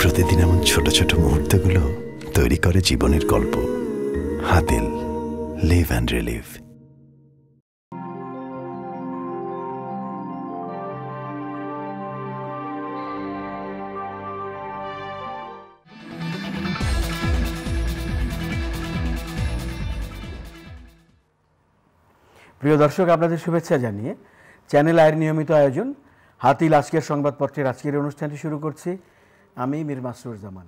প্রতিদিন এমন ছোট ছোট মুহূর্তগুলো তৈরি করে জীবনের গল্প হাতিল লিভ অ্যান্ড রিলিভ প্রিয় দর্শক আপনাদের শুভেচ্ছা জানিয়ে চ্যানেল আয়ের নিয়মিত আয়োজন হাতিল আজকের সংবাদপত্রের আজকের অনুষ্ঠানটি শুরু করছি আমি মীর মাসরুর জামান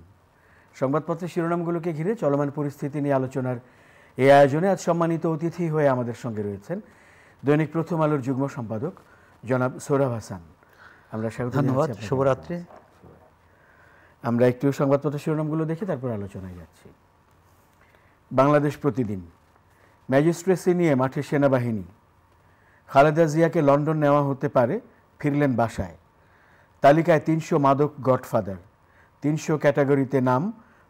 সংবাদপত্রের শিরোনামগুলোকে ঘিরে চলমান পরিস্থিতি নিয়ে আলোচনার এই আয়োজনে আজ সম্মানিত অতিথি হয়ে আমাদের সঙ্গে রয়েছেন দৈনিক প্রথম আলোর যুগ্ম সম্পাদক জনাব সৌরভ হাসান আমরা ধন্যবাদ শুভরাত্রি আমরা একটু সংবাদপত্র শিরোনামগুলো দেখে তারপর আলোচনায় যাচ্ছি বাংলাদেশ প্রতিদিন ম্যাজিস্ট্রেসি নিয়ে মাঠে সেনাবাহিনী খালেদা জিয়াকে লন্ডন নেওয়া হতে পারে ফিরলেন বাসায় তালিকায় তিনশো মাদক গডফাদার তিনশো ক্যাটাগরিতে নাম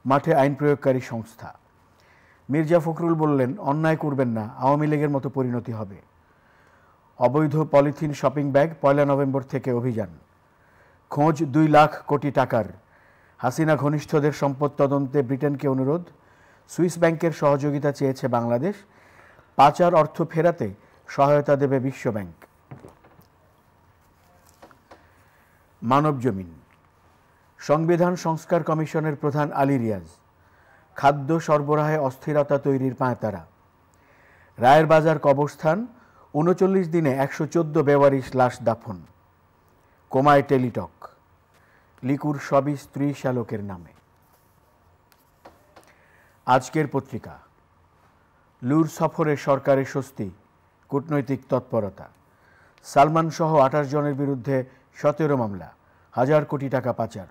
মাঠে আইন প্রয়োগকারী সংস্থা মির্জা ফখরুল বললেন অন্যায় করবেন না আওয়ামী লীগের মতো পরিণতি হবে অবৈধ পলিথিন শপিং ব্যাগ পয়লা নভেম্বর থেকে অভিযান খোঁজ দুই লাখ কোটি টাকার হাসিনা ঘনিষ্ঠদের সম্পদ তদন্তে ব্রিটেনকে অনুরোধ সুইস ব্যাংকের সহযোগিতা চেয়েছে বাংলাদেশ পাচার অর্থ ফেরাতে সহায়তা দেবে বিশ্বব্যাংক মানব জমিন সংবিধান সংস্কার কমিশনের প্রধান আলী রিয়াজ খাদ্য সরবরাহে অস্থিরতা তৈরির পাঁয়তারা রায়ের বাজার কবরস্থান উনচল্লিশ দিনে একশো চোদ্দ বেওয়ারিশ লাশ দাফন কোমায় টেলিটক লিকুর সবই স্ত্রী শ্যালকের নামে আজকের পত্রিকা লুর সফরে সরকারের স্বস্তি কূটনৈতিক তৎপরতা সালমান সহ আঠাশ জনের বিরুদ্ধে সতেরো মামলা হাজার কোটি টাকা পাচার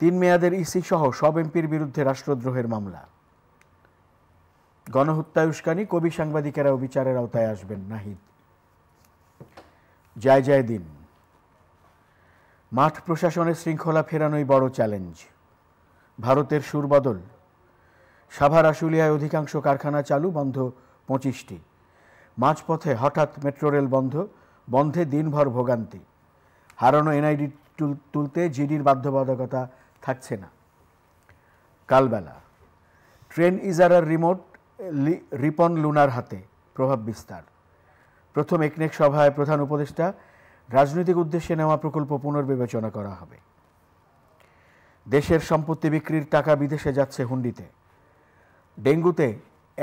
তিন মেয়াদের ইসি সহ সব এমপির বিরুদ্ধে রাষ্ট্রদ্রোহের মামলা গণহত্যায় উস্কানি কবি সাংবাদিকেরাও বিচারের আওতায় আসবেন নাহিদ জয় জয় দিন মাঠ প্রশাসনের শৃঙ্খলা ফেরানোই বড় চ্যালেঞ্জ ভারতের সুরবদল সাভার আশুলিয়ায় অধিকাংশ কারখানা চালু বন্ধ পঁচিশটি মাঝপথে হঠাৎ মেট্রো রেল বন্ধ বন্ধে দিনভর ভোগান্তি হারানো এনআইডি তুলতে জিডির বাধ্যবাধকতা থাকছে না কালবেলা ট্রেন ইজারার রিমোট রিপন লুনার হাতে প্রভাব বিস্তার প্রথম একনেক সভায় প্রধান উপদেষ্টা রাজনৈতিক উদ্দেশ্যে নেওয়া প্রকল্প পুনর্বিবেচনা করা হবে দেশের সম্পত্তি বিক্রির টাকা বিদেশে যাচ্ছে হুন্ডিতে ডেঙ্গুতে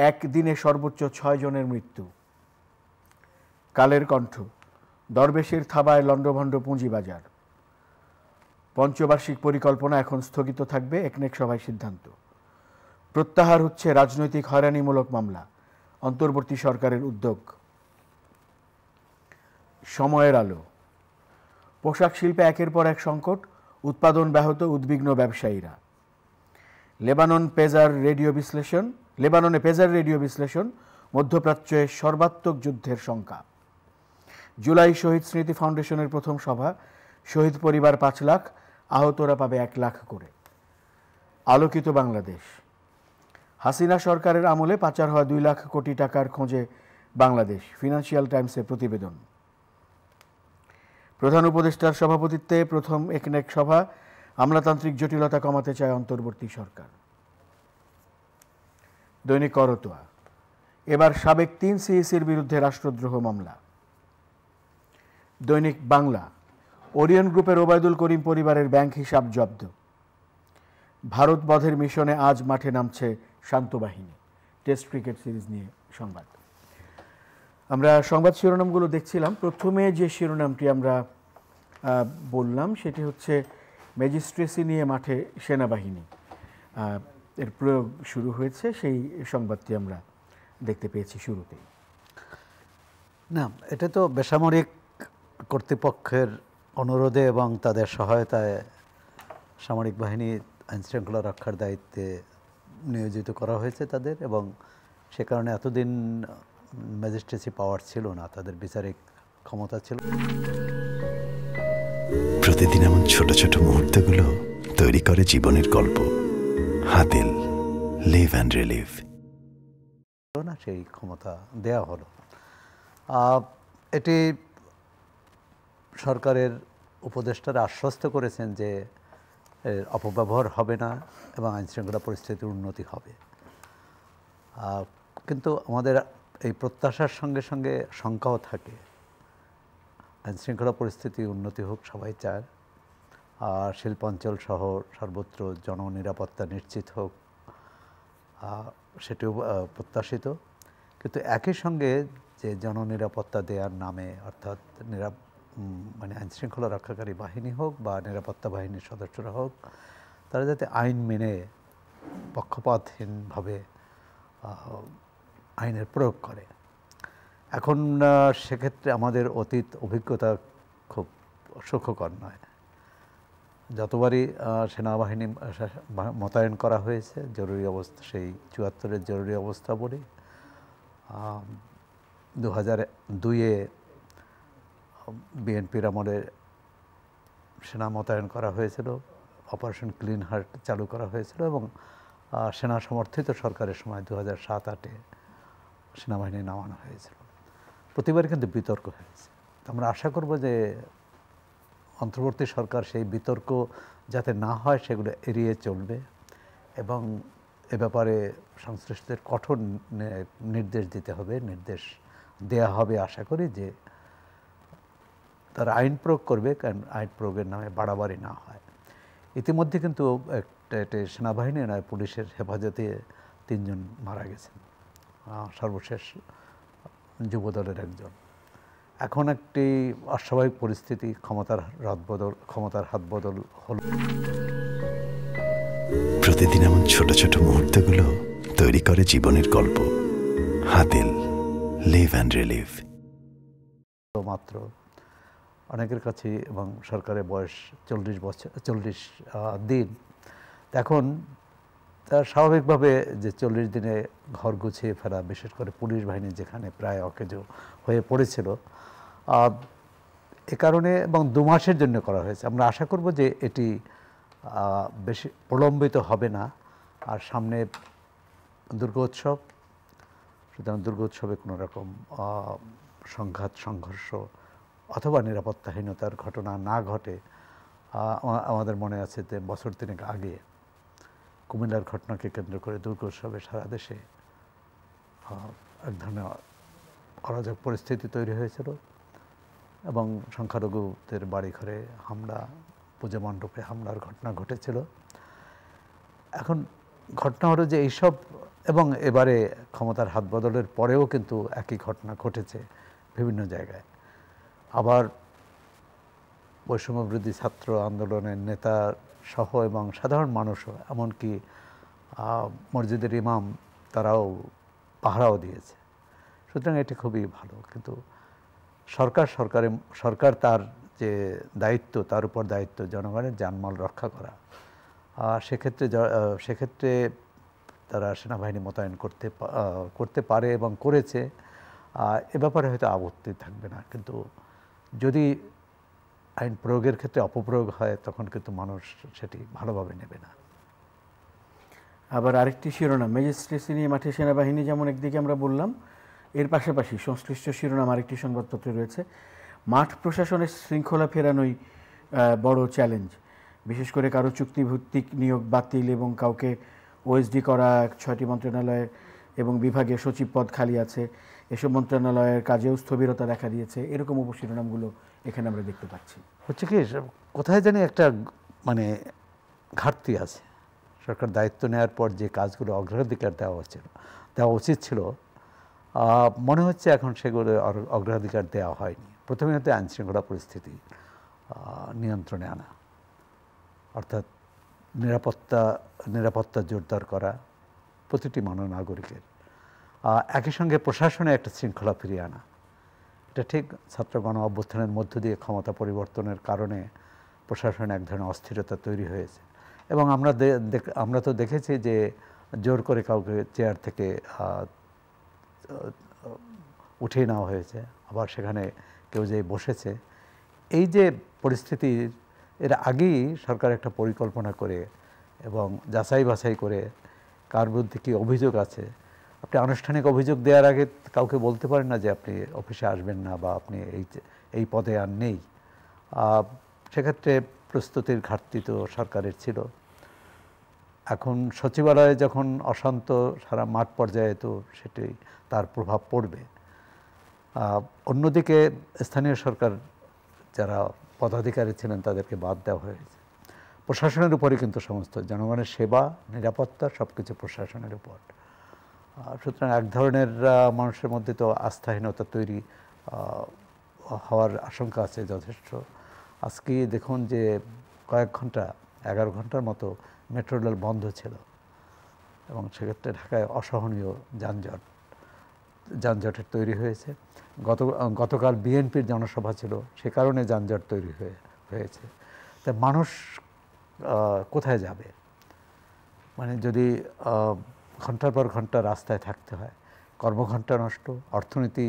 একদিনে সর্বোচ্চ ছয় জনের মৃত্যু কালের কণ্ঠ দরবেশের থাবায় লণ্ডভণ্ড পুঁজিবাজার পঞ্চবার্ষিক পরিকল্পনা এখন স্থগিত থাকবে একনেক সভায় সিদ্ধান্ত প্রত্যাহার হচ্ছে রাজনৈতিক হয়রানিমূলক মামলা অন্তর্বর্তী সরকারের উদ্যোগ সময়ের আলো পোশাক শিল্পে একের পর এক সংকট উৎপাদন ব্যাহত উদ্বিগ্ন ব্যবসায়ীরা লেবানন পেজার রেডিও বিশ্লেষণ লেবাননে পেজার রেডিও বিশ্লেষণ মধ্যপ্রাচ্যে সর্বাত্মক যুদ্ধের শঙ্কা জুলাই শহীদ স্মৃতি ফাউন্ডেশনের প্রথম সভা শহীদ পরিবার পাঁচ লাখ আহতরা পাবে এক লাখ করে আলোকিত বাংলাদেশ হাসিনা সরকারের আমলে পাচার হওয়া দুই লাখ কোটি টাকার খোঁজে বাংলাদেশ ফিনান্সিয়াল টাইমসের প্রতিবেদন প্রধান উপদেষ্টার সভাপতিত্বে প্রথম একনেক সভা আমলাতান্ত্রিক জটিলতা কমাতে চায় অন্তর্বর্তী সরকার দৈনিক করতোয়া এবার সাবেক তিন সিএসির বিরুদ্ধে রাষ্ট্রদ্রোহ মামলা দৈনিক বাংলা ওরিয়ন গ্রুপের ওবায়দুল করিম পরিবারের ব্যাংক হিসাব জব্দ ভারত বধের মিশনে আজ মাঠে নামছে শান্ত বাহিনী টেস্ট ক্রিকেট সিরিজ নিয়ে সংবাদ আমরা সংবাদ শিরোনামগুলো দেখছিলাম প্রথমে যে শিরোনামটি আমরা বললাম সেটি হচ্ছে ম্যাজিস্ট্রেসি নিয়ে মাঠে সেনাবাহিনী এর প্রয়োগ শুরু হয়েছে সেই সংবাদটি আমরা দেখতে পেয়েছি শুরুতেই না এটা তো বেসামরিক কর্তৃপক্ষের অনুরোধে এবং তাদের সহায়তায় সামরিক বাহিনী আইনশৃঙ্খলা রক্ষার দায়িত্বে নিয়োজিত করা হয়েছে তাদের এবং সে কারণে এতদিন ম্যাজিস্ট্রেসি পাওয়ার ছিল না তাদের বিচারিক ক্ষমতা ছিল প্রতিদিন এমন ছোট ছোট মুহূর্তগুলো তৈরি করে জীবনের গল্প হাতিল লিভ অ্যান্ড রিলিভ না সেই ক্ষমতা দেয়া হলো এটি সরকারের উপদেষ্টারা আশ্বস্ত করেছেন যে অপব্যবহার হবে না এবং আইনশৃঙ্খলা পরিস্থিতির উন্নতি হবে কিন্তু আমাদের এই প্রত্যাশার সঙ্গে সঙ্গে শঙ্কাও থাকে আইনশৃঙ্খলা পরিস্থিতি উন্নতি হোক সবাই চায় আর শিল্পাঞ্চল সহ সর্বত্র জননিরাপত্তা নিশ্চিত হোক সেটিও প্রত্যাশিত কিন্তু একই সঙ্গে যে জননিরাপত্তা দেওয়ার নামে অর্থাৎ নিরাপ মানে আইনশৃঙ্খলা রক্ষাকারী বাহিনী হোক বা নিরাপত্তা বাহিনীর সদস্যরা হোক তারা যাতে আইন মেনে পক্ষপাতহীনভাবে আইনের প্রয়োগ করে এখন সেক্ষেত্রে আমাদের অতীত অভিজ্ঞতা খুব সুখকর নয় যতবারই সেনাবাহিনী মোতায়েন করা হয়েছে জরুরি অবস্থা সেই চুয়াত্তরের জরুরি অবস্থা বলি দু হাজার দুইয়ে বিএনপির আমলে সেনা মোতায়েন করা হয়েছিল অপারেশন ক্লিন হার্ট চালু করা হয়েছিল এবং সেনা সমর্থিত সরকারের সময় দু হাজার সাত আটে সেনাবাহিনী নামানো হয়েছিল প্রতিবার কিন্তু বিতর্ক হয়েছে আমরা আশা করব যে অন্তর্বর্তী সরকার সেই বিতর্ক যাতে না হয় সেগুলো এড়িয়ে চলবে এবং এ ব্যাপারে সংশ্লিষ্টদের কঠোর নির্দেশ দিতে হবে নির্দেশ দেয়া হবে আশা করি যে তারা আইন প্রয়োগ করবে কারণ আইন প্রয়োগের নামে বাড়াবাড়ি না হয় ইতিমধ্যে কিন্তু একটা সেনাবাহিনী নয় পুলিশের হেফাজতে তিনজন মারা গেছেন সর্বশেষ যুবদলের একজন এখন একটি অস্বাভাবিক পরিস্থিতি ক্ষমতার বদল ক্ষমতার হাত বদল হল প্রতিদিন এমন ছোট ছোট মুহূর্তগুলো তৈরি করে জীবনের গল্প হাতিল লিভ অ্যান্ড রিলিভ মাত্র অনেকের কাছে এবং সরকারের বয়স চল্লিশ বছর চল্লিশ দিন এখন স্বাভাবিকভাবে যে চল্লিশ দিনে ঘর গুছিয়ে ফেরা বিশেষ করে পুলিশ বাহিনী যেখানে প্রায় অকেজ হয়ে পড়েছিল এ কারণে এবং দু মাসের জন্য করা হয়েছে আমরা আশা করব যে এটি বেশি প্রলম্বিত হবে না আর সামনে দুর্গোৎসব সুতরাং দুর্গোৎসবে কোনো রকম সংঘাত সংঘর্ষ অথবা নিরাপত্তাহীনতার ঘটনা না ঘটে আমাদের মনে আছে যে বছর তিনেক আগে কুমিল্লার ঘটনাকে কেন্দ্র করে দুর্গোৎসবে সারা দেশে এক ধরনের অরাজক পরিস্থিতি তৈরি হয়েছিল এবং সংখ্যালঘুদের বাড়িঘরে হামলা পূজা মণ্ডপে হামলার ঘটনা ঘটেছিল এখন ঘটনা হলো যে এইসব এবং এবারে ক্ষমতার হাত বদলের পরেও কিন্তু একই ঘটনা ঘটেছে বিভিন্ন জায়গায় আবার বৈষম্যবিরোধী ছাত্র আন্দোলনের নেতা সহ এবং সাধারণ মানুষও এমনকি মসজিদের ইমাম তারাও পাহারাও দিয়েছে সুতরাং এটি খুবই ভালো কিন্তু সরকার সরকারে সরকার তার যে দায়িত্ব তার উপর দায়িত্ব জনগণের জানমাল রক্ষা করা সেক্ষেত্রে সেক্ষেত্রে তারা সেনাবাহিনী মোতায়েন করতে করতে পারে এবং করেছে এ ব্যাপারে হয়তো আপত্তি থাকবে না কিন্তু যদি আইন প্রয়োগের ক্ষেত্রে অপপ্রয়োগ হয় তখন কিন্তু মানুষ সেটি ভালোভাবে নেবে না আবার আরেকটি শিরোনাম ম্যাজিস্ট্রেসি নিয়ে মাঠে সেনাবাহিনী যেমন একদিকে আমরা বললাম এর পাশাপাশি সংশ্লিষ্ট শিরোনাম আরেকটি সংবাদপত্রে রয়েছে মাঠ প্রশাসনের শৃঙ্খলা ফেরানোই বড় চ্যালেঞ্জ বিশেষ করে কারো চুক্তিভিত্তিক নিয়োগ বাতিল এবং কাউকে ওএসডি করা ছয়টি মন্ত্রণালয়ে এবং বিভাগে সচিব পদ খালি আছে এসব মন্ত্রণালয়ের কাজেও স্থবিরতা দেখা দিয়েছে এরকম উপশিরোনামগুলো এখানে আমরা দেখতে পাচ্ছি হচ্ছে কি কোথায় জানি একটা মানে ঘাটতি আছে সরকার দায়িত্ব নেওয়ার পর যে কাজগুলো অগ্রাধিকার দেওয়া হচ্ছে দেওয়া উচিত ছিল মনে হচ্ছে এখন সেগুলো অগ্রাধিকার দেওয়া হয়নি প্রথমে হতে আইনশৃঙ্খলা পরিস্থিতি নিয়ন্ত্রণে আনা অর্থাৎ নিরাপত্তা নিরাপত্তা জোরদার করা প্রতিটি মানব নাগরিকের একই সঙ্গে প্রশাসনে একটা শৃঙ্খলা ফিরিয়ে আনা এটা ঠিক ছাত্র গণ অভ্যুত্থানের মধ্য দিয়ে ক্ষমতা পরিবর্তনের কারণে প্রশাসনে এক ধরনের অস্থিরতা তৈরি হয়েছে এবং আমরা আমরা তো দেখেছি যে জোর করে কাউকে চেয়ার থেকে উঠিয়ে নেওয়া হয়েছে আবার সেখানে কেউ যে বসেছে এই যে পরিস্থিতি এর আগেই সরকার একটা পরিকল্পনা করে এবং যাচাই বাছাই করে কার বিরুদ্ধে কী অভিযোগ আছে আপনি আনুষ্ঠানিক অভিযোগ দেওয়ার আগে কাউকে বলতে পারেন না যে আপনি অফিসে আসবেন না বা আপনি এই এই পদে আর নেই সেক্ষেত্রে প্রস্তুতির ঘাটতি তো সরকারের ছিল এখন সচিবালয়ে যখন অশান্ত সারা মাঠ পর্যায়ে তো সেটি তার প্রভাব পড়বে অন্যদিকে স্থানীয় সরকার যারা পদাধিকারী ছিলেন তাদেরকে বাদ দেওয়া হয়েছে প্রশাসনের উপরে কিন্তু সমস্ত জনগণের সেবা নিরাপত্তা সব কিছু প্রশাসনের উপর সুতরাং এক ধরনের মানুষের মধ্যে তো আস্থাহীনতা তৈরি হওয়ার আশঙ্কা আছে যথেষ্ট আজকে দেখুন যে কয়েক ঘন্টা এগারো ঘন্টার মতো মেট্রো রেল বন্ধ ছিল এবং সেক্ষেত্রে ঢাকায় অসহনীয় যানজট যানজটের তৈরি হয়েছে গত গতকাল বিএনপির জনসভা ছিল সে কারণে যানজট তৈরি হয়ে হয়েছে তা মানুষ কোথায় যাবে মানে যদি ঘন্টার পর ঘন্টা রাস্তায় থাকতে হয় কর্মঘণ্টা নষ্ট অর্থনীতি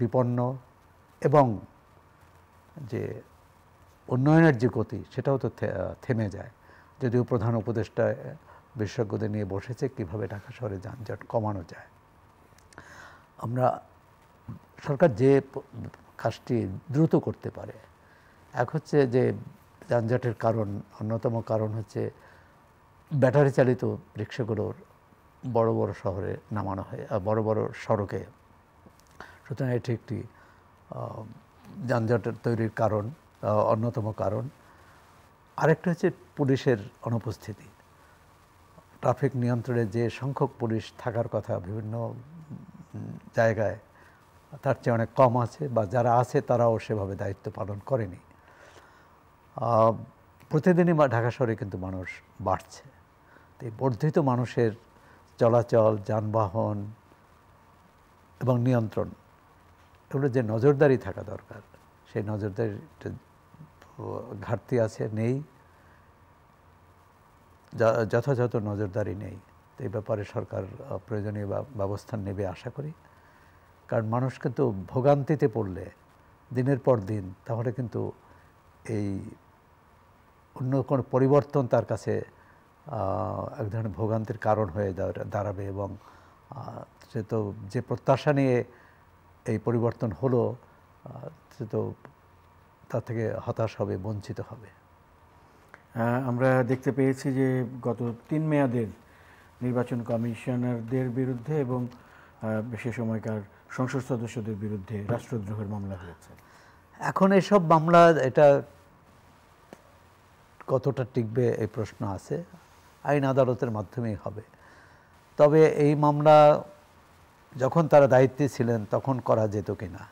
বিপন্ন এবং যে উন্নয়নের যে গতি সেটাও তো থেমে যায় যদিও প্রধান উপদেষ্টা বিশেষজ্ঞদের নিয়ে বসেছে কিভাবে ঢাকা শহরে যানজট কমানো যায় আমরা সরকার যে কাজটি দ্রুত করতে পারে এক হচ্ছে যে যানজটের কারণ অন্যতম কারণ হচ্ছে ব্যাটারি চালিত রিক্সাগুলোর বড় বড় শহরে নামানো হয় বড় বড় সড়কে সুতরাং এটি একটি যানজট তৈরির কারণ অন্যতম কারণ আরেকটা হচ্ছে পুলিশের অনুপস্থিতি ট্রাফিক নিয়ন্ত্রণে যে সংখ্যক পুলিশ থাকার কথা বিভিন্ন জায়গায় তার চেয়ে অনেক কম আছে বা যারা আছে তারাও সেভাবে দায়িত্ব পালন করেনি প্রতিদিনই ঢাকা শহরে কিন্তু মানুষ বাড়ছে তো এই বর্ধিত মানুষের চলাচল যানবাহন এবং নিয়ন্ত্রণ এগুলো যে নজরদারি থাকা দরকার সেই নজরদারিটা ঘাটতি আছে নেই যথাযথ নজরদারি নেই এই ব্যাপারে সরকার প্রয়োজনীয় ব্যবস্থা নেবে আশা করি কারণ মানুষ কিন্তু ভোগান্তিতে পড়লে দিনের পর দিন তাহলে কিন্তু এই অন্য কোনো পরিবর্তন তার কাছে এক ধরনের ভোগান্তির কারণ হয়ে দাঁড়াবে এবং সে তো যে প্রত্যাশা নিয়ে এই পরিবর্তন হলো সে তো তার থেকে হতাশ হবে বঞ্চিত হবে আমরা দেখতে পেয়েছি যে গত তিন মেয়াদের নির্বাচন কমিশনারদের বিরুদ্ধে এবং সে সময়কার সংসদ সদস্যদের বিরুদ্ধে রাষ্ট্রদ্রোহের মামলা হয়েছে এখন এসব মামলা এটা কতটা টিকবে এই প্রশ্ন আছে আইন আদালতের মাধ্যমেই হবে তবে এই মামলা যখন তারা দায়িত্বে ছিলেন তখন করা যেত কি না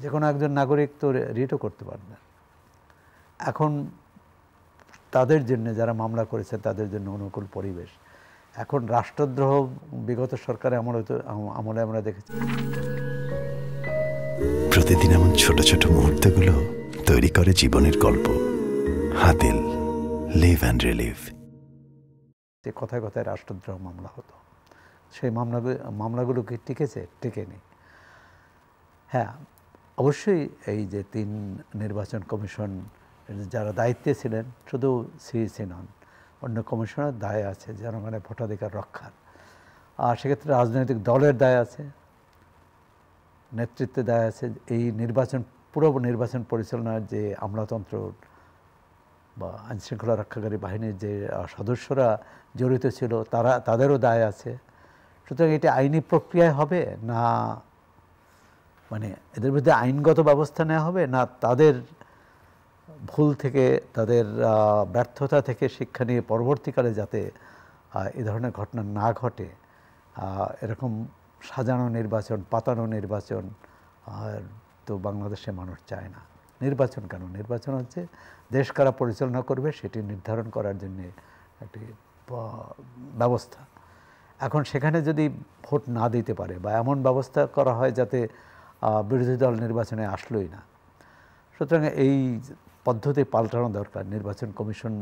যে কোনো একজন নাগরিক তো রিটও করতে পারবে এখন তাদের জন্য যারা মামলা করেছে তাদের জন্য অনুকূল পরিবেশ এখন রাষ্ট্রদ্রোহ বিগত সরকারে হয়তো আমলে আমরা দেখেছি প্রতিদিন এমন ছোট ছোট মুহূর্তগুলো তৈরি করে জীবনের গল্প হাতিল লিভ অ্যান্ড রিলিভ যে কথায় কথায় রাষ্ট্রদ্রোহ মামলা হতো সেই মামলা মামলাগুলো কি টিকেছে টিকেনি হ্যাঁ অবশ্যই এই যে তিন নির্বাচন কমিশন যারা দায়িত্বে ছিলেন শুধু সিইসি নন অন্য কমিশনের দায় আছে জনগণের মানে ভোটাধিকার রক্ষার আর সেক্ষেত্রে রাজনৈতিক দলের দায় আছে নেতৃত্বে দায় আছে এই নির্বাচন পুরো নির্বাচন পরিচালনার যে আমলাতন্ত্র বা আইনশৃঙ্খলা রক্ষাকারী বাহিনীর যে সদস্যরা জড়িত ছিল তারা তাদেরও দায় আছে সুতরাং এটা আইনি প্রক্রিয়ায় হবে না মানে এদের বিরুদ্ধে আইনগত ব্যবস্থা নেওয়া হবে না তাদের ভুল থেকে তাদের ব্যর্থতা থেকে শিক্ষা নিয়ে পরবর্তীকালে যাতে এ ধরনের ঘটনা না ঘটে এরকম সাজানো নির্বাচন পাতানো নির্বাচন আর তো বাংলাদেশে মানুষ চায় না নির্বাচন কেন নির্বাচন হচ্ছে দেশ কারা পরিচালনা করবে সেটি নির্ধারণ করার জন্যে একটি ব্যবস্থা এখন সেখানে যদি ভোট না দিতে পারে বা এমন ব্যবস্থা করা হয় যাতে বিরোধী দল নির্বাচনে আসলোই না সুতরাং এই পদ্ধতি পাল্টানো দরকার নির্বাচন কমিশন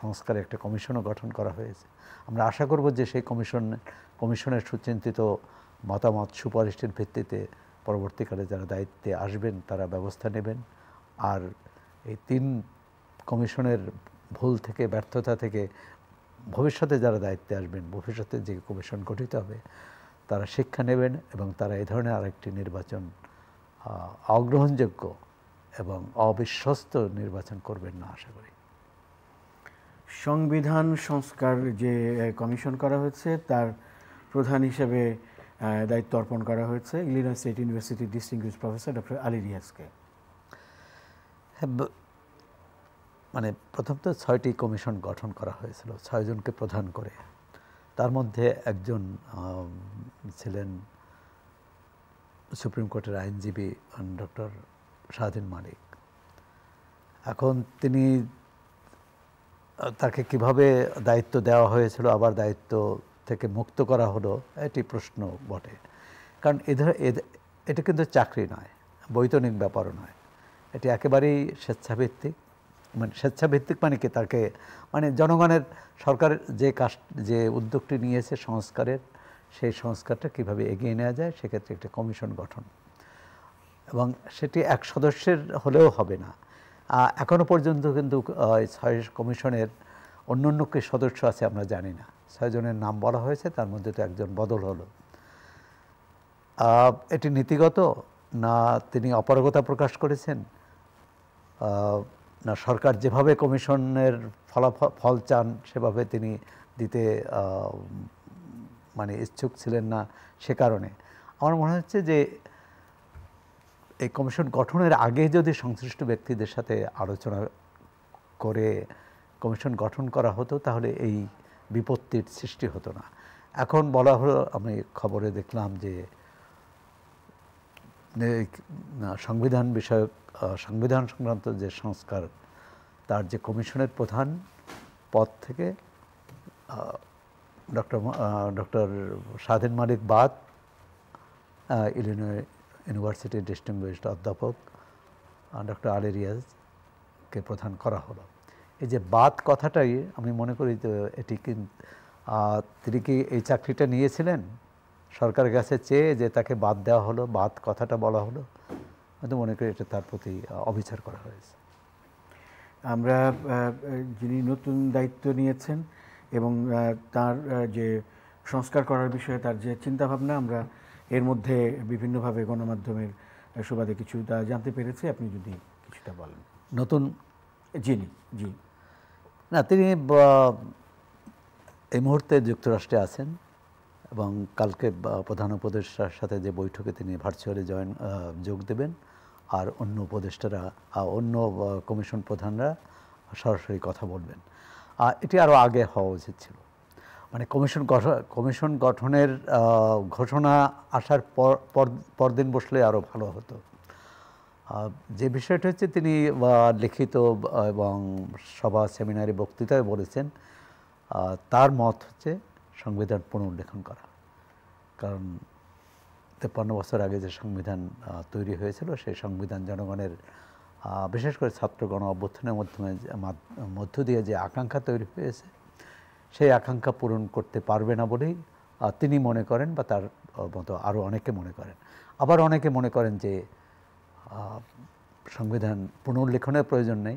সংস্কারে একটা কমিশনও গঠন করা হয়েছে আমরা আশা করব যে সেই কমিশন কমিশনের সুচিন্তিত মতামত সুপারিশের ভিত্তিতে পরবর্তীকালে যারা দায়িত্বে আসবেন তারা ব্যবস্থা নেবেন আর এই তিন কমিশনের ভুল থেকে ব্যর্থতা থেকে ভবিষ্যতে যারা দায়িত্বে আসবেন ভবিষ্যতে যে কমিশন গঠিত হবে তারা শিক্ষা নেবেন এবং তারা এ ধরনের আরেকটি নির্বাচন অগ্রহণযোগ্য এবং অবিশ্বস্ত নির্বাচন করবেন না আশা করি সংবিধান সংস্কার যে কমিশন করা হয়েছে তার প্রধান হিসেবে দায়িত্ব অর্পণ করা হয়েছে ইলিনয় স্টেট ইউনিভার্সিটির ডিস্টিংগুইজ প্রফেসর ডক্টর আলী রিয়াজকে হ্যাঁ, মানে প্রথম তো ছয়টি কমিশন গঠন করা হয়েছিল ছয়জনকে প্রধান করে তার মধ্যে একজন ছিলেন সুপ্রিম কোর্টের আইনজীবী ডক্টর শাহদিন মালিক এখন তিনি তাকে কিভাবে দায়িত্ব দেওয়া হয়েছিল আবার দায়িত্ব থেকে মুক্ত করা হলো এটি প্রশ্ন বটে কারণ এদের এটা কিন্তু চাকরি নয় বৈতনিক ব্যাপারও নয় এটি একেবারেই স্বেচ্ছাভিত্তিক মানে স্বেচ্ছাভিত্তিক মানে কি তাকে মানে জনগণের সরকার যে কাজ যে উদ্যোগটি নিয়েছে সংস্কারের সেই সংস্কারটা কিভাবে এগিয়ে নেওয়া যায় সেক্ষেত্রে একটি কমিশন গঠন এবং সেটি এক সদস্যের হলেও হবে না এখনও পর্যন্ত কিন্তু ছয় কমিশনের অন্য অন্য কি সদস্য আছে আমরা জানি না ছয়জনের নাম বলা হয়েছে তার মধ্যে তো একজন বদল হলো এটি নীতিগত না তিনি অপারগতা প্রকাশ করেছেন না সরকার যেভাবে কমিশনের ফলাফল ফল চান সেভাবে তিনি দিতে মানে ইচ্ছুক ছিলেন না সে কারণে আমার মনে হচ্ছে যে এই কমিশন গঠনের আগে যদি সংশ্লিষ্ট ব্যক্তিদের সাথে আলোচনা করে কমিশন গঠন করা হতো তাহলে এই বিপত্তির সৃষ্টি হতো না এখন বলা হলো আমি খবরে দেখলাম যে সংবিধান বিষয়ক সংবিধান সংক্রান্ত যে সংস্কার তার যে কমিশনের প্রধান পদ থেকে ডক্টর ডক্টর স্বাধীন মালিক বাদ ইলিনয় ইউনিভার্সিটির ডিস্টিংগুইশড অধ্যাপক ডক্টর আলী রিয়াজকে প্রধান করা হলো এই যে বাদ কথাটাই আমি মনে করি তো এটি তিনি কি এই চাকরিটা নিয়েছিলেন সরকারের কাছে চেয়ে যে তাকে বাদ দেওয়া হলো বাদ কথাটা বলা হলো হয়তো মনে করি এটা তার প্রতি অবিচার করা হয়েছে আমরা যিনি নতুন দায়িত্ব নিয়েছেন এবং তার যে সংস্কার করার বিষয়ে তার যে চিন্তাভাবনা আমরা এর মধ্যে বিভিন্নভাবে গণমাধ্যমের সুবাদে কিছু তা জানতে পেরেছি আপনি যদি কিছুটা বলেন নতুন যিনি জি না তিনি এই মুহূর্তে যুক্তরাষ্ট্রে আছেন এবং কালকে প্রধান উপদেষ্টার সাথে যে বৈঠকে তিনি ভার্চুয়ালি জয়েন যোগ দেবেন আর অন্য উপদেষ্টারা অন্য কমিশন প্রধানরা সরাসরি কথা বলবেন এটি আরও আগে হওয়া উচিত ছিল মানে কমিশন কমিশন গঠনের ঘোষণা আসার পর পরদিন বসলে আরও ভালো হতো যে বিষয়টা হচ্ছে তিনি লিখিত এবং সভা সেমিনারে বক্তৃতায় বলেছেন তার মত হচ্ছে সংবিধান পুনর্লেখন করা কারণ তেপ্পান্ন বছর আগে যে সংবিধান তৈরি হয়েছিল সেই সংবিধান জনগণের বিশেষ করে ছাত্রগণ অভ্যর্থনের মাধ্যমে মধ্য দিয়ে যে আকাঙ্ক্ষা তৈরি হয়েছে সেই আকাঙ্ক্ষা পূরণ করতে পারবে না বলেই তিনি মনে করেন বা তার মতো আরও অনেকে মনে করেন আবার অনেকে মনে করেন যে সংবিধান পুনর্লেখনের প্রয়োজন নেই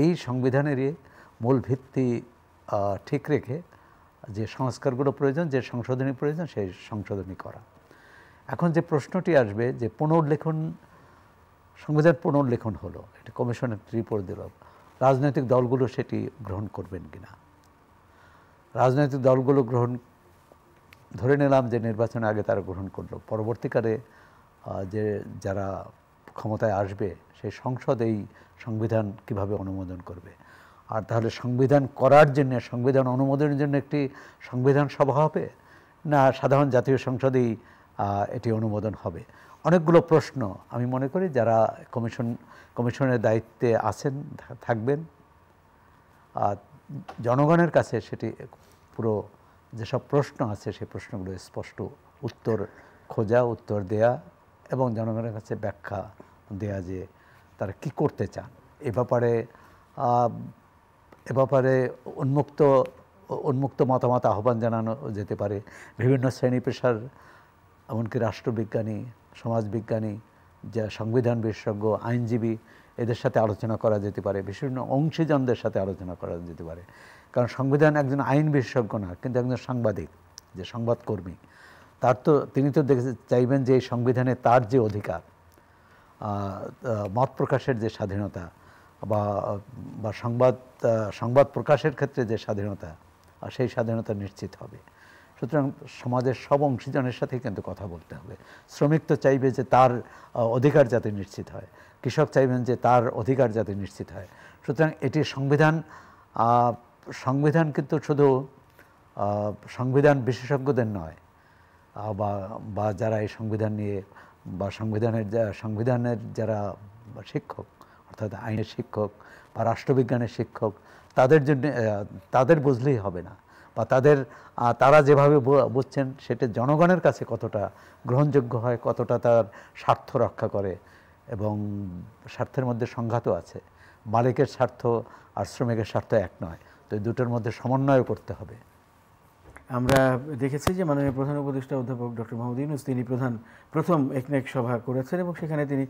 এই সংবিধানেরই মূল ভিত্তি ঠিক রেখে যে সংস্কারগুলো প্রয়োজন যে সংশোধনী প্রয়োজন সেই সংশোধনী করা এখন যে প্রশ্নটি আসবে যে পুনর্লেখন সংবিধান পুনর্লেখন হলো এটা কমিশনের রিপোর্ট দিল রাজনৈতিক দলগুলো সেটি গ্রহণ করবেন কিনা রাজনৈতিক দলগুলো গ্রহণ ধরে নিলাম যে নির্বাচনে আগে তারা গ্রহণ করলো পরবর্তীকালে যে যারা ক্ষমতায় আসবে সেই সংসদ এই সংবিধান কিভাবে অনুমোদন করবে আর তাহলে সংবিধান করার জন্য সংবিধান অনুমোদনের জন্য একটি সংবিধান সভা হবে না সাধারণ জাতীয় সংসদেই এটি অনুমোদন হবে অনেকগুলো প্রশ্ন আমি মনে করি যারা কমিশন কমিশনের দায়িত্বে আছেন থাকবেন জনগণের কাছে সেটি পুরো যেসব প্রশ্ন আছে সেই প্রশ্নগুলো স্পষ্ট উত্তর খোঁজা উত্তর দেয়া এবং জনগণের কাছে ব্যাখ্যা দেয়া যে তারা কি করতে চান এ ব্যাপারে এ ব্যাপারে উন্মুক্ত উন্মুক্ত মতামত আহ্বান জানানো যেতে পারে বিভিন্ন শ্রেণী পেশার এমনকি রাষ্ট্রবিজ্ঞানী সমাজবিজ্ঞানী যা সংবিধান বিশেষজ্ঞ আইনজীবী এদের সাথে আলোচনা করা যেতে পারে বিভিন্ন অংশীজনদের সাথে আলোচনা করা যেতে পারে কারণ সংবিধান একজন আইন বিশেষজ্ঞ না কিন্তু একজন সাংবাদিক যে সংবাদকর্মী তার তো তিনি তো দেখে চাইবেন যে এই সংবিধানে তার যে অধিকার মত প্রকাশের যে স্বাধীনতা বা বা সংবাদ সংবাদ প্রকাশের ক্ষেত্রে যে স্বাধীনতা সেই স্বাধীনতা নিশ্চিত হবে সুতরাং সমাজের সব অংশীজনের সাথে কিন্তু কথা বলতে হবে শ্রমিক তো চাইবে যে তার অধিকার যাতে নিশ্চিত হয় কৃষক চাইবেন যে তার অধিকার যাতে নিশ্চিত হয় সুতরাং এটি সংবিধান সংবিধান কিন্তু শুধু সংবিধান বিশেষজ্ঞদের নয় বা বা যারা এই সংবিধান নিয়ে বা সংবিধানের সংবিধানের যারা শিক্ষক অর্থাৎ আইনের শিক্ষক বা রাষ্ট্রবিজ্ঞানের শিক্ষক তাদের জন্য তাদের বুঝলেই হবে না বা তাদের তারা যেভাবে বুঝছেন সেটা জনগণের কাছে কতটা গ্রহণযোগ্য হয় কতটা তার স্বার্থ রক্ষা করে এবং স্বার্থের মধ্যে সংঘাতও আছে মালিকের স্বার্থ আর শ্রমিকের স্বার্থ এক নয় তো দুটোর মধ্যে সমন্বয় করতে হবে আমরা দেখেছি যে মাননীয় প্রধান উপদেষ্টা অধ্যাপক ডক্টর মোহাম্মদ ইউনুস তিনি প্রধান প্রথম একনেক সভা করেছেন এবং সেখানে তিনি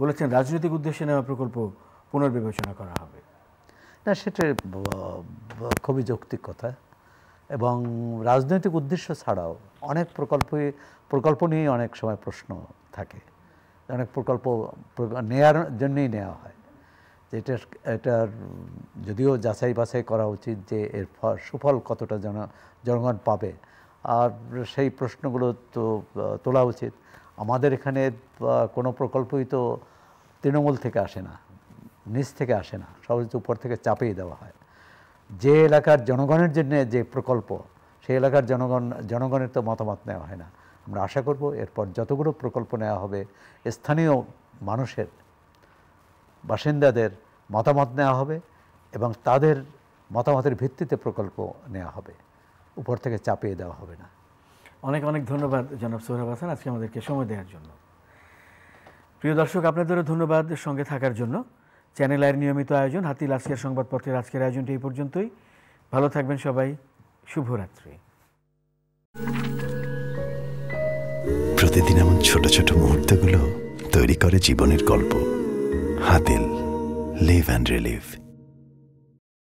বলেছেন রাজনৈতিক উদ্দেশ্যে নেওয়া প্রকল্প পুনর্বিবেচনা করা হবে না সেটা খুবই যৌক্তিক কথা এবং রাজনৈতিক উদ্দেশ্য ছাড়াও অনেক প্রকল্প প্রকল্প নিয়েই অনেক সময় প্রশ্ন থাকে অনেক প্রকল্প নেয়ার জন্যই নেওয়া হয় যে এটা এটার যদিও যাচাই বাছাই করা উচিত যে এর সুফল কতটা জন জনগণ পাবে আর সেই প্রশ্নগুলো তো তোলা উচিত আমাদের এখানে কোনো প্রকল্পই তো তৃণমূল থেকে আসে না নিচ থেকে আসে না সব উপর থেকে চাপিয়ে দেওয়া হয় যে এলাকার জনগণের জন্য যে প্রকল্প সেই এলাকার জনগণ জনগণের তো মতামত নেওয়া হয় না আমরা আশা করব এরপর যতগুলো প্রকল্প নেওয়া হবে স্থানীয় মানুষের বাসিন্দাদের মতামত নেওয়া হবে এবং তাদের মতামতের ভিত্তিতে প্রকল্প নেওয়া হবে উপর থেকে চাপিয়ে দেওয়া হবে না অনেক অনেক ধন্যবাদ জনাব সোহরাব হাসান আজকে আমাদেরকে সময় দেওয়ার জন্য প্রিয় দর্শক আপনাদেরও ধন্যবাদ সঙ্গে থাকার জন্য চ্যানেল আয়ের নিয়মিত আয়োজন হাতিল আজকের সংবাদপত্রের আজকের আয়োজনটি এই পর্যন্তই ভালো থাকবেন সবাই শুভরাত্রি প্রতিদিন এমন ছোট ছোট মুহূর্তগুলো তৈরি করে জীবনের গল্প হাতিল লিভ অ্যান্ড রিলিভ